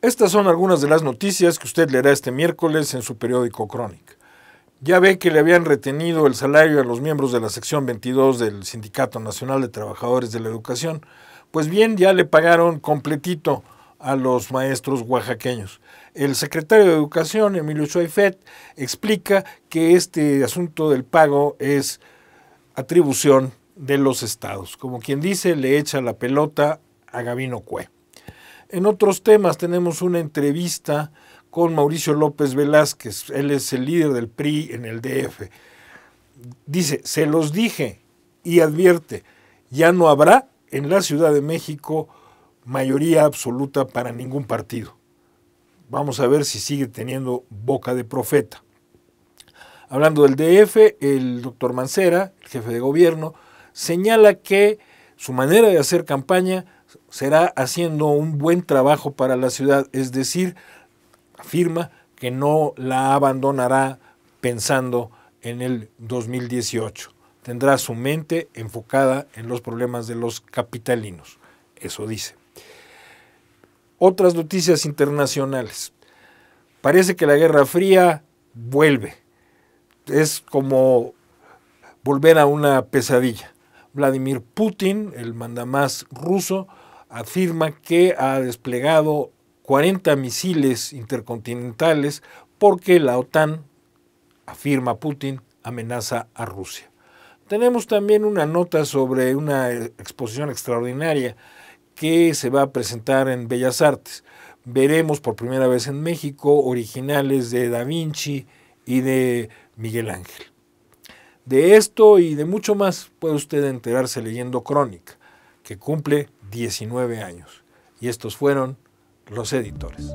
Estas son algunas de las noticias que usted leerá este miércoles en su periódico Crónica. Ya ve que le habían retenido el salario a los miembros de la sección 22 del Sindicato Nacional de Trabajadores de la Educación. Pues bien, ya le pagaron completito a los maestros oaxaqueños. El secretario de Educación, Emilio Choifet, explica que este asunto del pago es atribución de los estados. Como quien dice, le echa la pelota a Gabino Cue. En otros temas tenemos una entrevista con Mauricio López Velázquez. Él es el líder del PRI en el DF. Dice, se los dije y advierte, ya no habrá en la Ciudad de México mayoría absoluta para ningún partido. Vamos a ver si sigue teniendo boca de profeta. Hablando del DF, el doctor Mancera, el jefe de gobierno, señala que su manera de hacer campaña será haciendo un buen trabajo para la ciudad, es decir, afirma que no la abandonará pensando en el 2018. Tendrá su mente enfocada en los problemas de los capitalinos. Eso dice. Otras noticias internacionales. Parece que la Guerra Fría vuelve. Es como volver a una pesadilla. Vladimir Putin, el mandamás ruso, afirma que ha desplegado 40 misiles intercontinentales porque la OTAN, afirma Putin, amenaza a Rusia. Tenemos también una nota sobre una exposición extraordinaria que se va a presentar en Bellas Artes. Veremos por primera vez en México originales de Da Vinci y de Miguel Ángel. De esto y de mucho más puede usted enterarse leyendo Crónica, que cumple 19 años. Y estos fueron los editores.